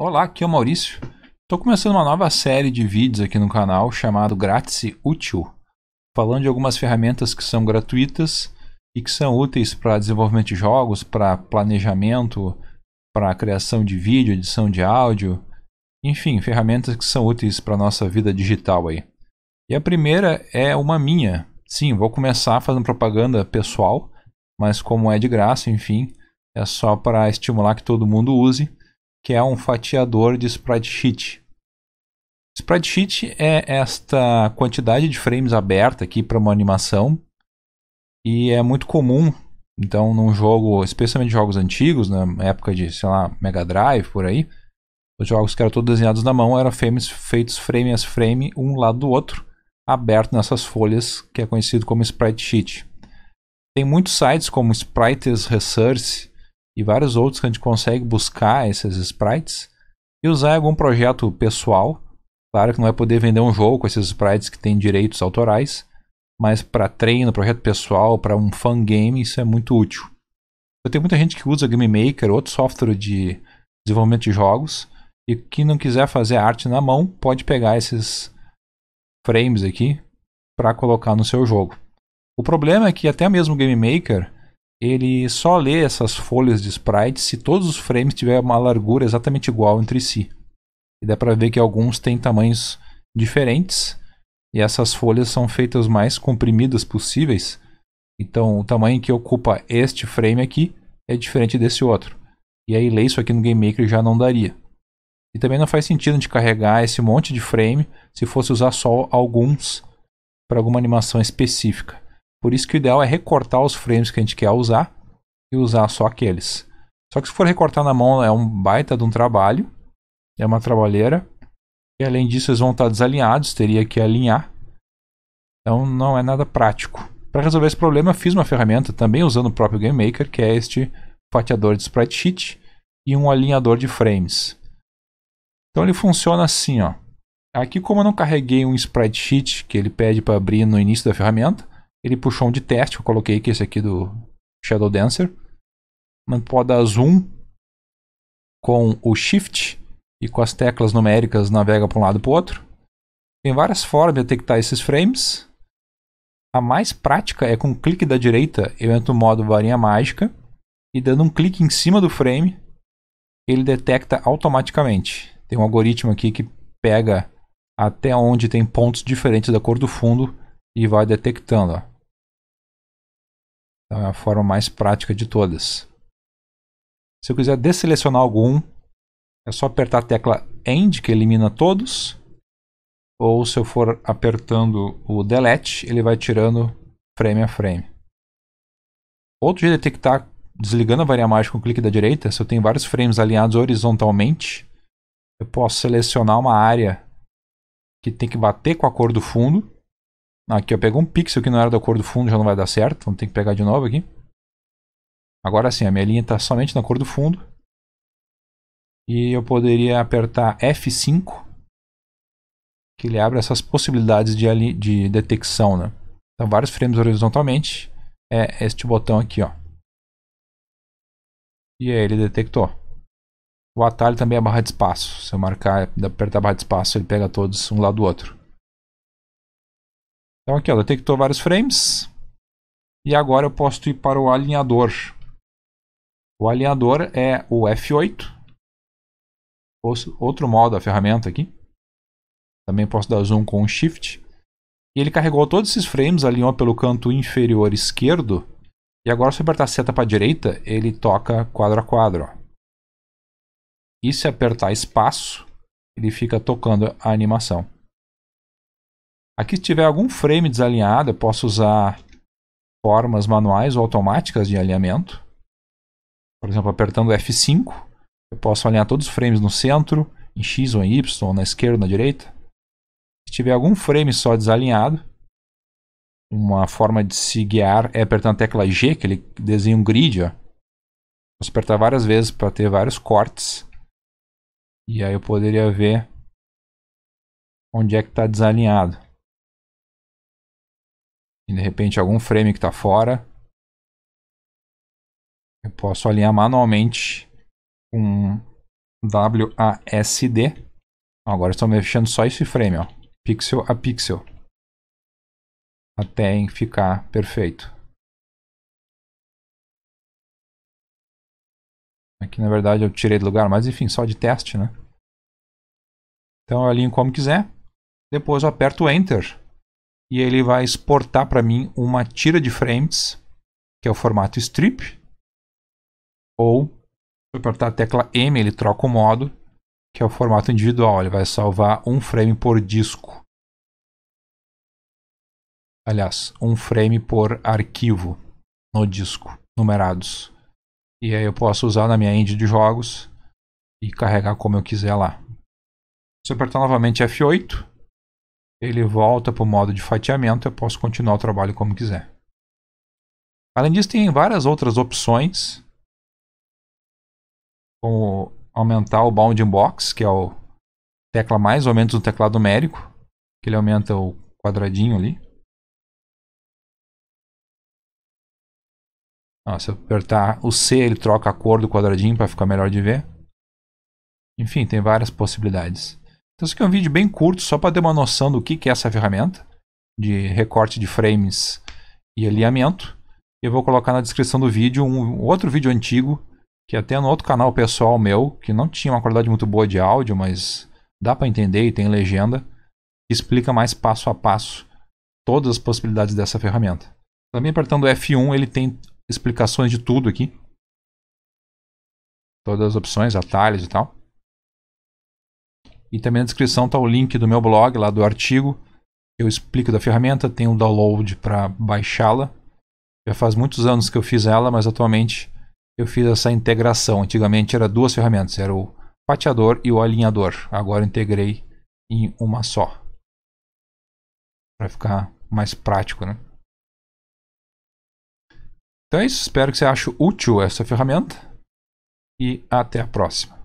Olá, aqui é o Maurício. Estou começando uma nova série de vídeos aqui no canal chamado Grátis Útil, falando de algumas ferramentas que são gratuitas e que são úteis para desenvolvimento de jogos, para planejamento, para criação de vídeo, edição de áudio, enfim, ferramentas que são úteis para a nossa vida digital aí. E a primeira é uma minha. Sim, vou começar fazendo propaganda pessoal, mas como é de graça, enfim, é só para estimular que todo mundo use que é um fatiador de spreadsheet. Spreadsheet é esta quantidade de frames aberta aqui para uma animação e é muito comum. Então, num jogo, especialmente jogos antigos, na época de, sei lá, Mega Drive por aí, os jogos que eram todos desenhados na mão eram frames feitos frame a frame, um lado do outro, aberto nessas folhas que é conhecido como spreadsheet. Tem muitos sites como Sprites Research e vários outros que a gente consegue buscar esses sprites e usar em algum projeto pessoal. Claro que não vai é poder vender um jogo com esses sprites que tem direitos autorais, mas para treino, projeto pessoal, para um fan game, isso é muito útil. Eu tenho muita gente que usa Game Maker, outro software de desenvolvimento de jogos, e que não quiser fazer arte na mão, pode pegar esses frames aqui para colocar no seu jogo. O problema é que até mesmo o Game Maker ele só lê essas folhas de sprites se todos os frames tiverem uma largura exatamente igual entre si. E dá para ver que alguns têm tamanhos diferentes e essas folhas são feitas mais comprimidas possíveis. Então, o tamanho que ocupa este frame aqui é diferente desse outro. E aí ler isso aqui no Game Maker já não daria. E também não faz sentido de carregar esse monte de frame se fosse usar só alguns para alguma animação específica. Por isso que o ideal é recortar os frames que a gente quer usar e usar só aqueles. Só que se for recortar na mão é um baita de um trabalho, é uma trabalheira. E além disso eles vão estar desalinhados, teria que alinhar. Então não é nada prático. Para resolver esse problema fiz uma ferramenta também usando o próprio Game Maker, que é este fatiador de sprite sheet e um alinhador de frames. Então ele funciona assim, ó. Aqui como eu não carreguei um sprite sheet que ele pede para abrir no início da ferramenta, ele puxou um de teste, eu coloquei que esse aqui do Shadow Dancer. Mas pode dar zoom com o shift e com as teclas numéricas navega para um lado e para o outro. Tem várias formas de detectar esses frames. A mais prática é com o clique da direita, eu entro no modo varinha mágica e dando um clique em cima do frame, ele detecta automaticamente. Tem um algoritmo aqui que pega até onde tem pontos diferentes da cor do fundo e vai detectando. Ó. Então é a forma mais prática de todas. Se eu quiser desselecionar algum, é só apertar a tecla End, que elimina todos. Ou se eu for apertando o Delete, ele vai tirando frame a frame. Outro jeito de detectar, desligando a varinha mágica com o clique da direita, se eu tenho vários frames alinhados horizontalmente, eu posso selecionar uma área que tem que bater com a cor do fundo Aqui eu pego um pixel que não era da cor do fundo, já não vai dar certo. Vamos ter que pegar de novo aqui. Agora sim, a minha linha está somente na cor do fundo. E eu poderia apertar F5, que ele abre essas possibilidades de, de detecção. Né? Então, vários frames horizontalmente é este botão aqui. Ó. E aí ele detectou. O atalho também é a barra de espaço. Se eu marcar, apertar a barra de espaço, ele pega todos um lado do outro. Então aqui, ó, detectou vários frames. E agora eu posso ir para o alinhador. O alinhador é o F8. Outro modo da ferramenta aqui. Também posso dar zoom com Shift. E ele carregou todos esses frames, alinhou pelo canto inferior esquerdo. E agora se eu apertar seta para a direita, ele toca quadro a quadro. E se apertar espaço, ele fica tocando a animação. Aqui se tiver algum frame desalinhado, eu posso usar formas manuais ou automáticas de alinhamento. Por exemplo, apertando F5, eu posso alinhar todos os frames no centro, em X ou em Y, na esquerda ou na direita. Se tiver algum frame só desalinhado, uma forma de se guiar é apertando a tecla G, que ele desenha um grid. Ó. Posso apertar várias vezes para ter vários cortes. E aí eu poderia ver onde é que está desalinhado. E de repente algum frame que está fora, eu posso alinhar manualmente com WASD. Agora estou mexendo só esse frame, ó, pixel a pixel, até ficar perfeito. Aqui na verdade eu tirei do lugar, mas enfim, só de teste, né? Então eu alinho como quiser. Depois eu aperto Enter e ele vai exportar para mim uma tira de frames, que é o formato strip, ou se eu apertar a tecla M, ele troca o modo, que é o formato individual, ele vai salvar um frame por disco. Aliás, um frame por arquivo no disco, numerados. E aí eu posso usar na minha end de jogos e carregar como eu quiser lá. Se eu apertar novamente F8, ele volta para o modo de fatiamento, eu posso continuar o trabalho como quiser. Além disso, tem várias outras opções, como aumentar o bounding box, que é o tecla mais ou menos do teclado numérico, que ele aumenta o quadradinho ali. Ah, se eu apertar o C, ele troca a cor do quadradinho para ficar melhor de ver. Enfim, tem várias possibilidades. Então isso aqui é um vídeo bem curto, só para ter uma noção do que, que é essa ferramenta de recorte de frames e alinhamento. Eu vou colocar na descrição do vídeo um outro vídeo antigo, que é até no outro canal pessoal meu, que não tinha uma qualidade muito boa de áudio, mas dá para entender e tem legenda, que explica mais passo a passo todas as possibilidades dessa ferramenta. Também apertando F1 ele tem explicações de tudo aqui. Todas as opções, atalhos e tal. E também na descrição está o link do meu blog, lá do artigo. Eu explico da ferramenta, tem um download para baixá-la. Já faz muitos anos que eu fiz ela, mas atualmente eu fiz essa integração. Antigamente era duas ferramentas, era o pateador e o alinhador. Agora integrei em uma só. Para ficar mais prático, né? Então é isso, espero que você ache útil essa ferramenta e até a próxima.